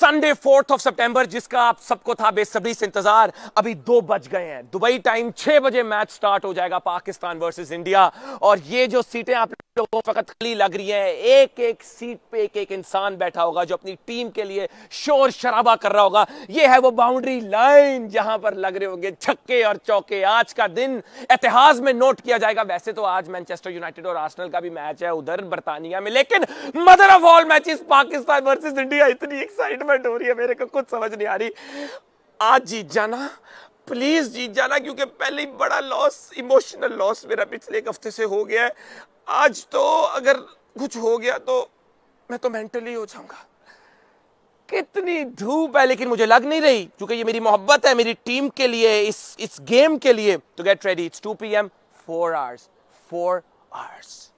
Sunday fourth of सितंबर जिसका आप सबको था बेसब्री से इंतजार अभी दो बज गए हैं दुबई टाइम छह बजे मैच स्टार्ट हो जाएगा पाकिस्तान वर्सेस इंडिया और ये जो सीटें आप लोगों को फकत लग रही हैं एक एक सीट पे एक एक इंसान बैठा होगा जो अपनी टीम के लिए शोर शराबा कर रहा होगा ये है वो बाउंड्री लाइन जहां पर लग रहे होंगे छक्के और चौके आज का दिन इतिहास में नोट किया जाएगा वैसे तो आज मैनचेस्टर यूनाइटेड और आर्सनल का भी मैच है उधर बर्तानिया में लेकिन mother of all matches Pakistan versus India इतनी एक्साइटमेंट एक्साइटमेंट हो रही है मेरे को कुछ समझ नहीं आ रही आज जीत जाना प्लीज़ जीत जाना क्योंकि पहले ही बड़ा लॉस इमोशनल लॉस मेरा पिछले एक हफ्ते से हो गया है आज तो अगर कुछ हो गया तो मैं तो मेंटली हो जाऊंगा कितनी धूप है लेकिन मुझे लग नहीं रही क्योंकि ये मेरी मोहब्बत है मेरी टीम के लिए इस इस गेम के लिए तो get ready it's two P M four hours four hours